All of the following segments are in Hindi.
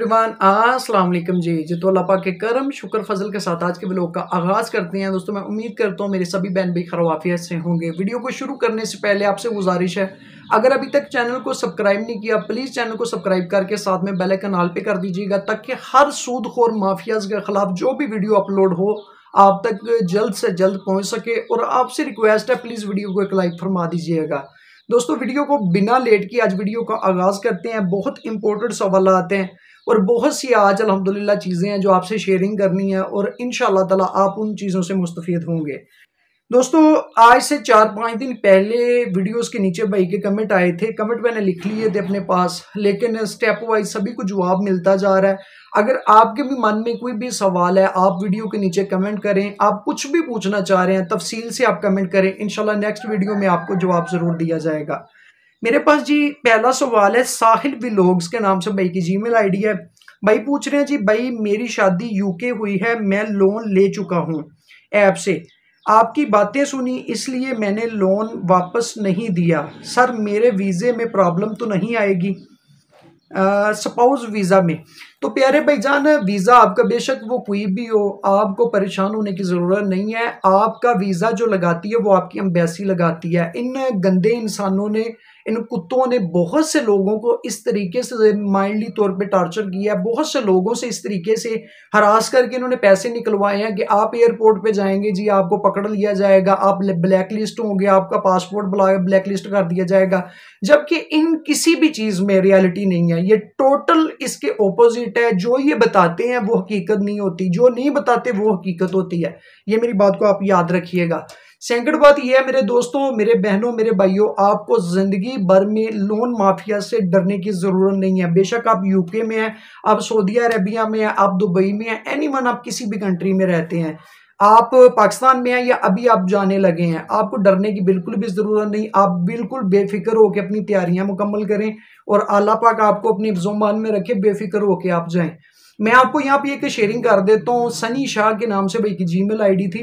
एवरीवन अस्सलाम वालेकुम जी जो तो अल्लाह पाक के करम शुक्र फजल के साथ आज के ब्लॉग का आगाज़ करते हैं दोस्तों मैं उम्मीद करता हूँ मेरे सभी बहन भी खरवाफियत से होंगे वीडियो को शुरू करने से पहले आपसे गुजारिश है अगर अभी तक चैनल को सब्सक्राइब नहीं किया प्लीज़ चैनल को सब्सक्राइब करके साथ में बेल आइकन ऑल पे कर दीजिएगा ताकि हर सूद खोर माफियाज के खिलाफ जो भी वीडियो अपलोड हो आप तक जल्द से जल्द पहुँच सके और आपसे रिक्वेस्ट है प्लीज़ वीडियो को एक लाइक फरमा दीजिएगा दोस्तों वीडियो को बिना लेट किए आज वीडियो का आगाज़ करते हैं बहुत इंपॉर्टेंट सवाल आते हैं और बहुत सी आज अलहमदिल्ला चीज़ें हैं जो आपसे शेयरिंग करनी है और इन शाह आप उन चीज़ों से मुस्तफ़ होंगे दोस्तों आज से चार पाँच दिन पहले वीडियोस के नीचे भाई के कमेंट आए थे कमेंट मैंने लिख लिए थे अपने पास लेकिन स्टेप वाइज सभी को जवाब मिलता जा रहा है अगर आपके भी मन में कोई भी सवाल है आप वीडियो के नीचे कमेंट करें आप कुछ भी पूछना चाह रहे हैं तफसील से आप कमेंट करें इनशाला नेक्स्ट वीडियो में आपको जवाब ज़रूर दिया जाएगा मेरे पास जी पहला सवाल है साहिल विलोग्स के नाम से भाई की जी मेल है भाई पूछ रहे हैं जी भाई मेरी शादी यूके हुई है मैं लोन ले चुका हूँ ऐप से आपकी बातें सुनी इसलिए मैंने लोन वापस नहीं दिया सर मेरे वीज़े में प्रॉब्लम तो नहीं आएगी सपोज़ वीज़ा में तो प्यारे भाईजान वीज़ा आपका बेशक वो कोई भी हो आपको परेशान होने की ज़रूरत नहीं है आपका वीज़ा जो लगाती है वो आपकी अम्बेसी लगाती है इन गंदे इंसानों ने इन कुत्तों ने बहुत से लोगों को इस तरीके से माइंडली तौर पे टार्चर किया है बहुत से लोगों से इस तरीके से हरास करके इन्होंने पैसे निकलवाए हैं कि आप एयरपोर्ट पे जाएंगे जी आपको पकड़ लिया जाएगा आप ब्लैक लिस्ट होंगे आपका पासपोर्ट ब्लैक लिस्ट कर दिया जाएगा जबकि इन किसी भी चीज़ में रियलिटी नहीं है ये टोटल इसके ऑपोजिट स्टेट है जो ये बताते हैं वो हकीकत नहीं होती जो नहीं बताते वो हकीकत होती है ये मेरी बात को आप याद रखिएगा सैकड़ बात यह है मेरे दोस्तों मेरे बहनों मेरे भाइयों आपको ज़िंदगी भर में लोन माफिया से डरने की ज़रूरत नहीं है बेशक आप यूके में हैं आप सऊदी अरबिया में हैं आप दुबई में हैं एनी आप किसी भी कंट्री में रहते हैं आप पाकिस्तान में हैं या अभी आप जाने लगे हैं आपको डरने की बिल्कुल भी ज़रूरत नहीं आप बिल्कुल बेफिक्र होकर अपनी तैयारियां मुकम्मल करें और आला पाक आपको अपनी जुबान में रखे बेफिक्र होकर आप जाएं मैं आपको यहाँ पे एक शेयरिंग कर देता हूँ सनी शाह के नाम से भाई की जी मेल थी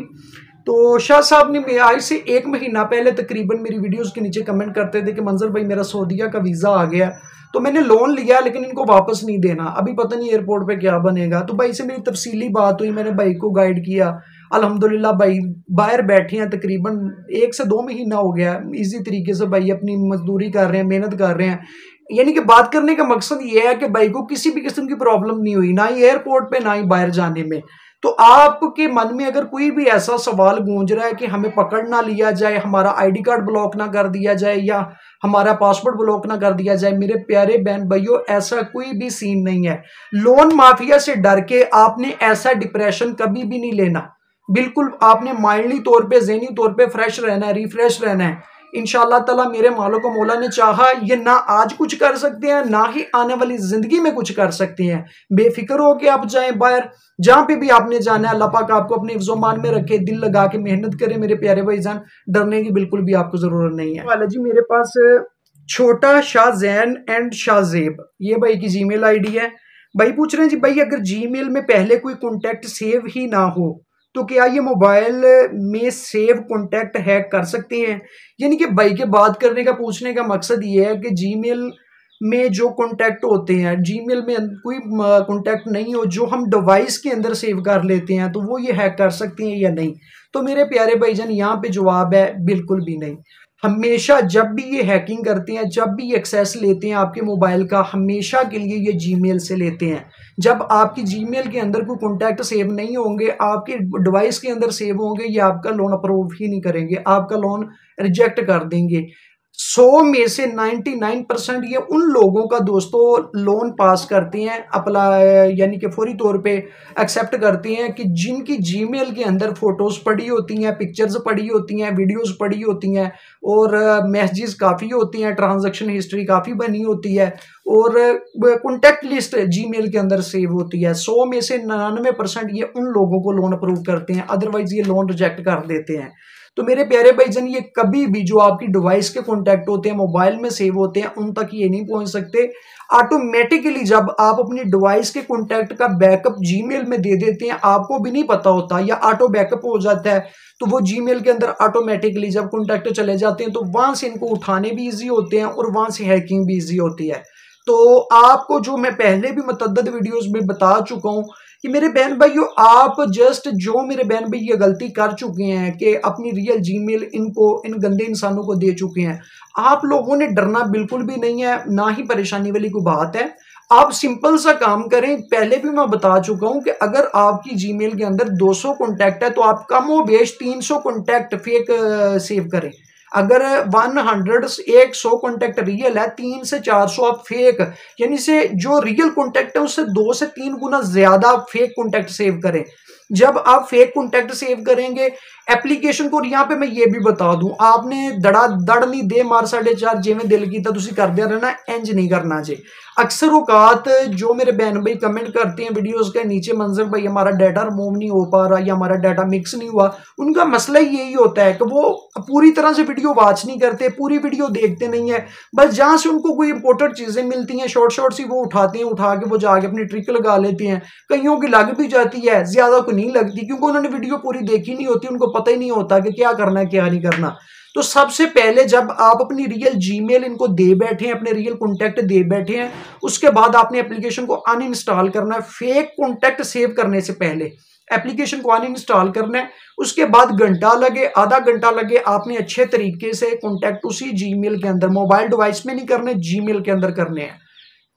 तो शाह साहब ने आज से एक महीना पहले तकरीबन मेरी वीडियोस के नीचे कमेंट करते थे कि मंजर भाई मेरा सऊदीया का वीज़ा आ गया तो मैंने लोन लिया लेकिन इनको वापस नहीं देना अभी पता नहीं एयरपोर्ट पे क्या बनेगा तो भाई से मेरी तफसीली बात हुई मैंने भाई को गाइड किया अलहमदिल्ला भाई बाहर बैठे हैं तकरीबन एक से दो महीना हो गया इसी तरीके से भाई अपनी मजदूरी कर रहे हैं मेहनत कर रहे हैं यानी कि बात करने का मकसद ये है कि भाई को किसी भी किस्म की प्रॉब्लम नहीं हुई ना ही एयरपोर्ट पे ना ही बाहर जाने में तो आपके मन में अगर कोई भी ऐसा सवाल गूंज रहा है कि हमें पकड़ ना लिया जाए हमारा आईडी कार्ड ब्लॉक ना कर दिया जाए या हमारा पासपोर्ट ब्लॉक ना कर दिया जाए मेरे प्यारे बहन भाइयों ऐसा कोई भी सीन नहीं है लोन माफिया से डर के आपने ऐसा डिप्रेशन कभी भी नहीं लेना बिल्कुल आपने माइंडली तौर पे जहनी तौर पे फ्रेश रहना है रिफ्रेश रहना है इन तला मेरे मालो को मौला ने चाहा ये ना आज कुछ कर सकते हैं ना ही आने वाली ज़िंदगी में कुछ कर सकते हैं बेफिक्र हो के आप जाएं बाहर जहाँ पे भी आपने जाना है अल्लाह पाक आपको अपने मान में रखे दिल लगा के मेहनत करें मेरे प्यारे भाई जान डरने की बिल्कुल भी आपको ज़रूरत नहीं है वाला जी मेरे पास छोटा शाह जैन एंड शाहजेब ये भाई की जी मेल है भाई पूछ रहे हैं जी भाई अगर जी में पहले कोई कॉन्टेक्ट सेव ही ना हो तो क्या ये मोबाइल में सेव कॉन्टैक्ट हैक कर सकते हैं यानी कि भाई के बात करने का पूछने का मकसद ये है कि जीमेल में जो कॉन्टैक्ट होते हैं जीमेल में अं-, कोई कॉन्टैक्ट नहीं हो जो हम डिवाइस के अंदर सेव कर लेते हैं तो वो ये हैक कर सकते हैं या नहीं तो मेरे प्यारे भाईजान यहाँ पे जवाब है बिल्कुल भी नहीं हमेशा जब भी ये हैकिंग करते हैं जब भी एक्सेस लेते हैं आपके मोबाइल का हमेशा के लिए ये जीमेल से लेते हैं जब आपकी जीमेल के अंदर कोई कॉन्टैक्ट सेव नहीं होंगे आपके डिवाइस के अंदर सेव होंगे ये आपका लोन अप्रूव ही नहीं करेंगे आपका लोन रिजेक्ट कर देंगे सौ में से नाइन्टी नाइन परसेंट ये उन लोगों का दोस्तों लोन पास करती हैं अप्लाई यानी कि फौरी तौर पे एक्सेप्ट करती हैं कि जिनकी जीमेल के अंदर फ़ोटोज़ पड़ी होती हैं पिक्चर्स पड़ी होती हैं वीडियोस पड़ी होती हैं और मैसेजेस uh, काफ़ी होती हैं ट्रांजैक्शन हिस्ट्री काफ़ी बनी होती है और कॉन्टैक्ट लिस्ट जीमेल के अंदर सेव होती है सौ में से निन्यानवे परसेंट ये उन लोगों को लोन अप्रूव करते हैं अदरवाइज़ ये लोन रिजेक्ट कर देते हैं तो मेरे प्यारे भाईजन ये कभी भी जो आपकी डिवाइस के कॉन्टैक्ट होते हैं मोबाइल में सेव होते हैं उन तक ये नहीं पहुंच सकते ऑटोमेटिकली जब आप अपनी डिवाइस के कॉन्टैक्ट का बैकअप जी में दे देते हैं आपको भी नहीं पता होता या ऑटो बैकअप हो जाता है तो वो जी के अंदर ऑटोमेटिकली जब कॉन्टैक्ट चले जाते हैं तो वहां से इनको उठाने भी ईजी होते हैं और वहां से हैकिंग भी ईजी होती है तो आपको जो मैं पहले भी मतदद वीडियोस में बता चुका हूँ कि मेरे बहन भाइयों आप जस्ट जो मेरे बहन भाई ये गलती कर चुके हैं कि अपनी रियल जीमेल इनको इन गंदे इंसानों को दे चुके हैं आप लोगों ने डरना बिल्कुल भी नहीं है ना ही परेशानी वाली कोई बात है आप सिंपल सा काम करें पहले भी मैं बता चुका हूं कि अगर आपकी जीमेल के अंदर 200 सौ है तो आप कम हो बेश तीन सौ फेक सेव करें अगर 100 एक सौ कॉन्टैक्ट रियल है तीन से चार सौ आप फेक यानी से जो रियल कॉन्टैक्ट है उससे दो से तीन गुना ज्यादा आप फेक कॉन्टैक्ट सेव करें जब आप फेक कॉन्टैक्ट सेव करेंगे एप्लीकेशन को यहाँ पे मैं ये भी बता दूं आपने दड़ा दड़ नहीं दे मार साढ़े चार जिमें दिल किया कर दिया रहना इंज नहीं करना जे अक्सर औकात जो मेरे बहन भाई कमेंट करते हैं वीडियोस के नीचे मंजर भाई हमारा डाटा रिमूव नहीं हो पा रहा या हमारा डाटा मिक्स नहीं हुआ उनका मसला ही यही होता है कि वो पूरी तरह से वीडियो वॉच नहीं करते पूरी वीडियो देखते नहीं है बस जहाँ से उनको कोई इंपॉर्टेंट चीज़ें मिलती हैं शॉर्ट शॉर्ट सी वो उठाते हैं उठा के वो जाके अपनी ट्रिक लगा लेते हैं कईयों की लग भी जाती है ज़्यादा को नहीं लगती क्योंकि उन्होंने वीडियो पूरी देखी नहीं होती उनको पता ही नहीं होता कि क्या करना है क्या नहीं करना तो सबसे पहले जब आप अपनी रियल जीमेल इनको दे बैठे हैं अपने रियल कॉन्टैक्ट दे बैठे हैं उसके बाद आपने एप्लीकेशन को अनइंस्टॉल करना है फेक कॉन्टैक्ट सेव करने से पहले एप्लीकेशन को अनइंस्टॉल करना है उसके बाद घंटा लगे आधा घंटा लगे आपने अच्छे तरीके से कॉन्टैक्ट उसी जीमेल के अंदर मोबाइल डिवाइस में नहीं करने जीमेल के अंदर करने हैं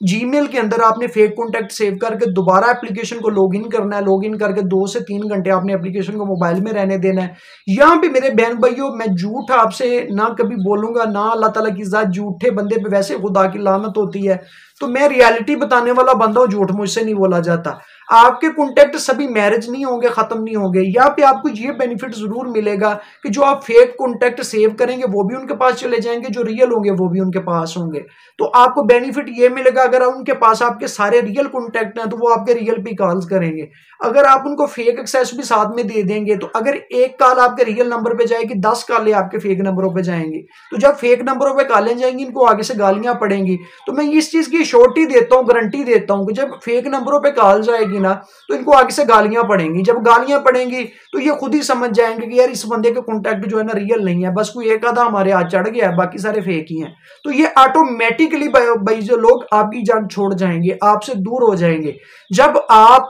जीमेल के अंदर आपने फेक कॉन्टैक्ट सेव करके दोबारा एप्लीकेशन को लॉगिन करना है लॉगिन करके दो से तीन घंटे आपने एप्लीकेशन को मोबाइल में रहने देना है यहाँ पे मेरे बहन भाइयों मैं झूठ आपसे ना कभी बोलूंगा ना अल्लाह ताला की ज़ात झूठे बंदे पे वैसे खुदा की लानत होती है तो मैं रियलिटी बताने वाला बंदा हूँ झूठ मुझसे नहीं बोला जाता आपके कॉन्टेक्ट सभी मैरिज नहीं होंगे ख़त्म नहीं होंगे यहाँ पे आपको ये बेनिफिट ज़रूर मिलेगा कि जो आप फेक कॉन्टेक्ट सेव करेंगे वो भी उनके पास चले जाएंगे जो रियल होंगे वो भी उनके पास होंगे तो आपको बेनिफिट ये मिलेगा अगर उनके पास आपके सारे रियल कॉन्टेक्ट हैं तो वो आपके रियल पे कॉल्स करेंगे अगर आप उनको फेक एक्सेस भी साथ में दे देंगे तो अगर एक कॉल आपके रियल नंबर पर जाएगी दस कॉलें आपके फेक नंबरों पर जाएंगे तो जब फेक नंबरों पर कॉलें जाएंगी इनको आगे से गालियां पड़ेंगी तो मैं इस चीज़ की श्योरिटी देता हूँ गारंटी देता हूँ कि जब फेक नंबरों पर कॉल जाएगी पढ़ेंगी ना तो इनको आगे से गालियां पड़ेंगी जब गालियां पड़ेंगी तो ये खुद ही समझ जाएंगे कि यार इस बंदे के कॉन्टैक्ट जो है ना रियल नहीं है बस कोई एक आधा हमारे हाथ चढ़ गया है बाकी सारे फेक ही हैं तो ये ऑटोमेटिकली भाई जो लोग आपकी जान छोड़ जाएंगे आपसे दूर हो जाएंगे जब आप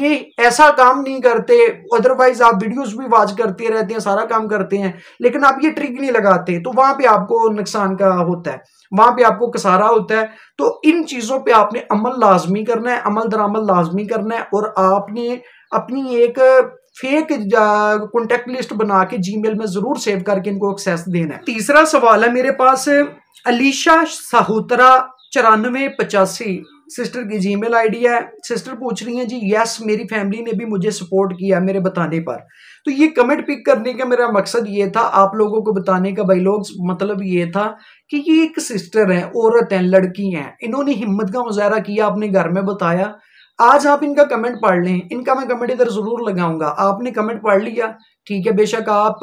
ये ऐसा काम नहीं करते अदरवाइज आप वीडियोज भी वॉच करते रहते हैं सारा काम करते हैं लेकिन आप ये ट्रिक नहीं लगाते तो वहां पर आपको नुकसान का होता है वहां पे आपको कसारा होता है तो इन चीज़ों पे आपने अमल लाजमी करना है अमल दरामल लाजमी करना है और आपने अपनी एक फेक कॉन्टेक्ट लिस्ट बना के जी में ज़रूर सेव करके इनको एक्सेस देना है तीसरा सवाल है मेरे पास अलीशा साहूतरा चौरानवे पचासी सिस्टर की जी मेल आईडी है सिस्टर पूछ रही हैं जी यस मेरी फैमिली ने भी मुझे सपोर्ट किया मेरे बताने पर तो ये कमेंट पिक करने का मेरा मकसद ये था आप लोगों को बताने का भाई लोग मतलब ये था कि ये एक सिस्टर है औरत हैं लड़की हैं इन्होंने हिम्मत का मुजाहरा किया अपने घर में बताया आज आप इनका कमेंट पढ़ लें इनका मैं कमेंट इधर ज़रूर लगाऊंगा आपने कमेंट पढ़ लिया ठीक है बेशक आप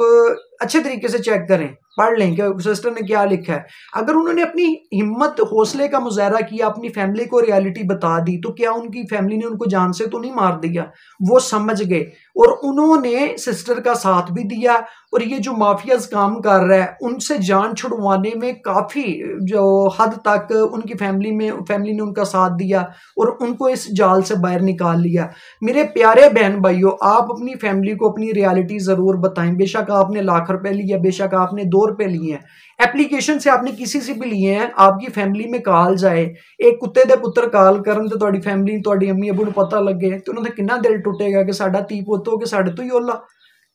अच्छे तरीके से चेक करें पढ़ लें कि सिस्टर ने क्या लिखा है अगर उन्होंने अपनी हिम्मत हौसले का मुजाहरा किया अपनी फैमिली को रियलिटी बता दी तो क्या उनकी फैमिली ने उनको जान से तो नहीं मार दिया वो समझ गए और उन्होंने सिस्टर का साथ भी दिया और ये जो माफियाज काम कर रहा है उनसे जान छुड़वाने में काफ़ी जो हद तक उनकी फैमिली में फैमिली ने उनका साथ दिया और उनको इस जाल से बाहर निकाल लिया मेरे प्यारे बहन भाइयों आप अपनी फैमिली को अपनी रियलिटी ज़रूर बताएं बेशक आपने लाख रुपए लिया बेशक आपने दो पे लिए हैं ਐਪਲੀਕੇਸ਼ਨ ਸੇ ਆਪਨੇ ਕਿਸੇ ਸੇ ਵੀ लिए हैं ਆਪਕੀ फैमिली ਮੇ ਕਾਲ ਜਾਏ ਇੱਕ ਕੁੱਤੇ ਦੇ ਪੁੱਤਰ ਕਾਲ ਕਰਨ ਤੇ ਤੁਹਾਡੀ ਫੈਮਿਲੀ ਤੁਹਾਡੀ ਅੰਮੀ ਅਬੂ ਨੂੰ ਪਤਾ ਲੱਗੇ ਤੇ ਉਹਨਾਂ ਦਾ ਕਿੰਨਾ ਦਿਲ ਟੁੱਟੇਗਾ ਕਿ ਸਾਡਾ ਤੀ ਪੁੱਤ ਹੋ ਕੇ ਸਾਡੇ ਤੋਂ ਹੀ ਓਲਾ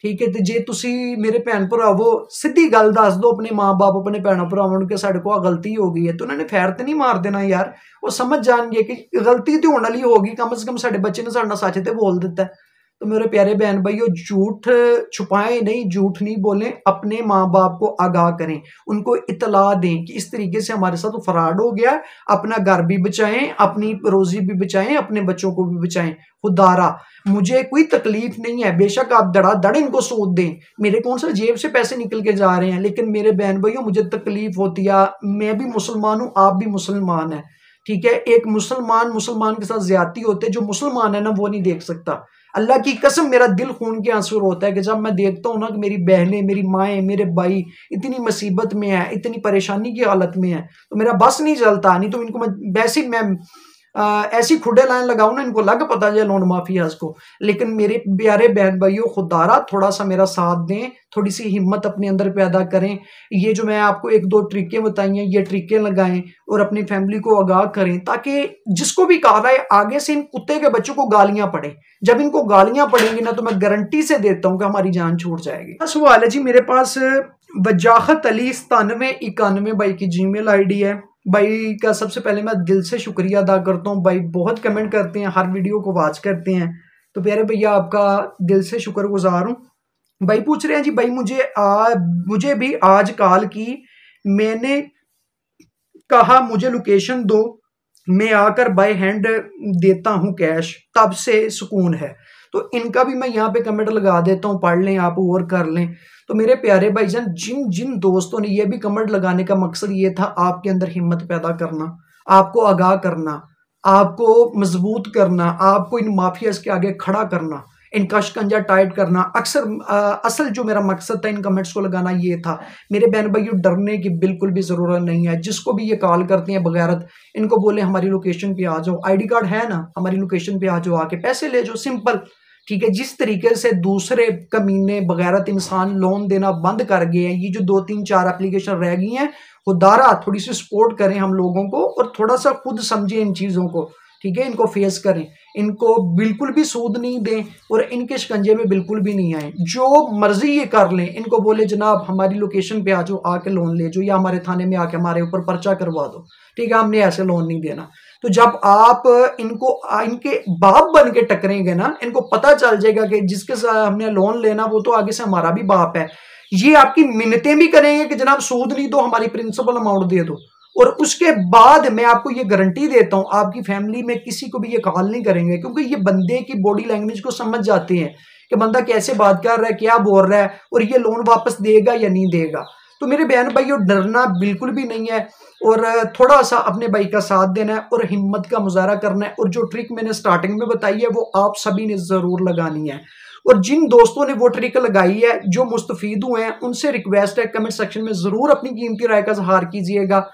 ਠੀਕ ਹੈ ਤੇ ਜੇ ਤੁਸੀਂ ਮੇਰੇ ਭੈਣ ਭਰਾਵੋ ਸਿੱਧੀ ਗੱਲ ਦੱਸ ਦਿਓ ਆਪਣੇ ਮਾਂ ਬਾਪ ਆਪਣੇ ਭੈਣਾਂ ਭਰਾਵਾਂ ਨੂੰ ਕਿ ਸਾਡੇ ਕੋਲ ਗਲਤੀ ਹੋ ਗਈ ਹੈ ਤੇ ਉਹਨਾਂ ਨੇ ਫੈਰ ਤੇ ਨਹੀਂ ਮਾਰ ਦੇਣਾ ਯਾਰ ਉਹ ਸਮਝ ਜਾਣਗੇ ਕਿ ਗਲਤੀ ਤੇ ਹੋਣ ਵਾਲੀ ਹੋਗੀ ਕਮ ਸੇ ਕਮ ਸਾਡੇ ਬੱਚੇ ਨੇ ਸਾਡੇ ਨਾਲ ਸੱਚ ਤੇ ਬੋਲ ਦਿੱਤਾ तो मेरे प्यारे बहन भाइयों झूठ छुपाएं नहीं झूठ नहीं बोलें अपने माँ बाप को आगाह करें उनको इतला दें कि इस तरीके से हमारे साथ फ्रॉड हो गया अपना घर भी बचाएं अपनी रोजी भी बचाएं अपने बच्चों को भी बचाएं खुदारा मुझे कोई तकलीफ नहीं है बेशक आप दड़ा दड़ इनको सोच दें मेरे कौन सा जेब से पैसे निकल के जा रहे हैं लेकिन मेरे बहन भाइयों मुझे तकलीफ होती है मैं भी मुसलमान हूँ आप भी मुसलमान हैं ठीक है एक मुसलमान मुसलमान के साथ ज्यादा होते जो मुसलमान है ना वो नहीं देख सकता अल्लाह की कसम मेरा दिल खून के आंसू होता है कि जब मैं देखता हूँ ना कि मेरी बहनें मेरी माएँ मेरे भाई इतनी मुसीबत में है इतनी परेशानी की हालत में है तो मेरा बस नहीं चलता नहीं तो इनको मैं वैसे ही मैं ऐसी खुडे लाइन लगाओ ना इनको लग पता जाए लोन माफियाज को लेकिन मेरे प्यारे बहन भाइयों खुदारा थोड़ा सा मेरा साथ दें थोड़ी सी हिम्मत अपने अंदर पैदा करें ये जो मैं आपको एक दो ट्रिकें बताई हैं ये ट्रिकें लगाएं और अपनी फैमिली को आगाह करें ताकि जिसको भी कहा है आगे से इन कुत्ते के बच्चों को गालियां पड़े जब इनको गालियां पड़ेंगी ना तो मैं गारंटी से देता हूँ कि हमारी जान छूट जाएगी सवाल है जी मेरे पास वजाहत अली सतानवे इक्यानवे बाई की जी मेल है भाई का सबसे पहले मैं दिल से शुक्रिया अदा करता हूँ भाई बहुत कमेंट करते हैं हर वीडियो को वॉच करते हैं तो प्यारे भैया आपका दिल से शुक्रगुजार हूँ भाई पूछ रहे हैं जी भाई मुझे आ, मुझे भी आज कॉल की मैंने कहा मुझे लोकेशन दो मैं आकर बाय हैंड देता हूँ कैश तब से सुकून है तो इनका भी मैं यहाँ पे कमेंट लगा देता हूँ पढ़ लें आप और कर लें तो मेरे प्यारे भाईजान जिन जिन दोस्तों ने यह भी कमेंट लगाने का मकसद ये था आपके अंदर हिम्मत पैदा करना आपको आगाह करना आपको मजबूत करना आपको इन माफियाज के आगे खड़ा करना इनका शिकंजा टाइट करना अक्सर असल जो मेरा मकसद था इन कमेंट्स को लगाना ये था मेरे बहन भाइयों डरने की बिल्कुल भी ज़रूरत नहीं है जिसको भी ये कॉल करते हैं बगैरत इनको बोले हमारी लोकेशन पे आ जाओ आईडी कार्ड है ना हमारी लोकेशन पे आ जाओ आके पैसे ले जाओ सिंपल ठीक है जिस तरीके से दूसरे कमीने बगैरत तो इंसान लोन देना बंद कर गए हैं ये जो दो तीन चार एप्लीकेशन रह गई हैं वो दारा थोड़ी सी सपोर्ट करें हम लोगों को और थोड़ा सा खुद समझें इन चीज़ों को ठीक है इनको फेस करें इनको बिल्कुल भी सूद नहीं दें और इनके शिकंजे में बिल्कुल भी नहीं आए जो मर्जी ये कर लें इनको बोले जनाब हमारी लोकेशन पे आ जाओ आके लोन ले जाओ या हमारे थाने में आके हमारे ऊपर पर्चा करवा दो ठीक है हमने ऐसे लोन नहीं देना तो जब आप इनको इनके बाप बन के टकरेंगे ना इनको पता चल जाएगा कि जिसके साथ हमने लोन लेना वो तो आगे से हमारा भी बाप है ये आपकी मिन्नतें भी करेंगे कि जनाब सूद नहीं दो हमारी प्रिंसिपल अमाउंट दे दो और उसके बाद मैं आपको ये गारंटी देता हूँ आपकी फैमिली में किसी को भी ये कॉल नहीं करेंगे क्योंकि ये बंदे की बॉडी लैंग्वेज को समझ जाते हैं कि बंदा कैसे बात कर रहा है क्या बोल रहा है और ये लोन वापस देगा या नहीं देगा तो मेरे बहन भाई डरना बिल्कुल भी नहीं है और थोड़ा सा अपने भाई का साथ देना है और हिम्मत का मुजाहरा करना है और जो ट्रिक मैंने स्टार्टिंग में बताई है वो आप सभी ने ज़रूर लगानी है और जिन दोस्तों ने वो ट्रिक लगाई है जो मुस्तफ़ीद हुए हैं उनसे रिक्वेस्ट है कमेंट सेक्शन में ज़रूर अपनी कीमती राय का इजहार कीजिएगा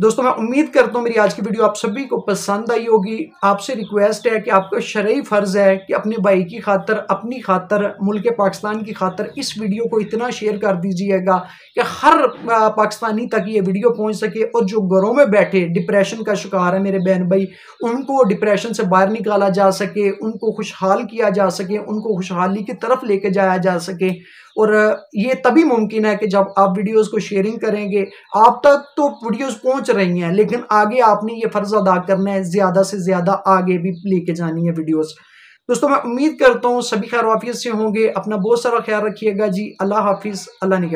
दोस्तों मैं उम्मीद करता हूँ मेरी आज की वीडियो आप सभी को पसंद आई होगी आपसे रिक्वेस्ट है कि आपका शर्य फ़र्ज़ है कि अपने भाई की खातर अपनी खातर मुल्क पाकिस्तान की खातर इस वीडियो को इतना शेयर कर दीजिएगा कि हर पाकिस्तानी तक ये वीडियो पहुँच सके और जो घरों में बैठे डिप्रेशन का शिकार है मेरे बहन भाई उनको डिप्रेशन से बाहर निकाला जा सके उनको खुशहाल किया जा सके उनको खुशहाली की तरफ लेके जाया जा सके और ये तभी मुमकिन है कि जब आप वीडियोज़ को शेयरिंग करेंगे आप तक तो वीडियोज़ पहुँच सोच रही हैं लेकिन आगे आपने ये फ़र्ज़ अदा करना है ज़्यादा से ज़्यादा आगे भी लेके जानी है वीडियोस दोस्तों मैं उम्मीद करता हूँ सभी खैर वाफियत से होंगे अपना बहुत सारा ख्याल रखिएगा जी अल्लाह हाफिज़ अल्लाह ने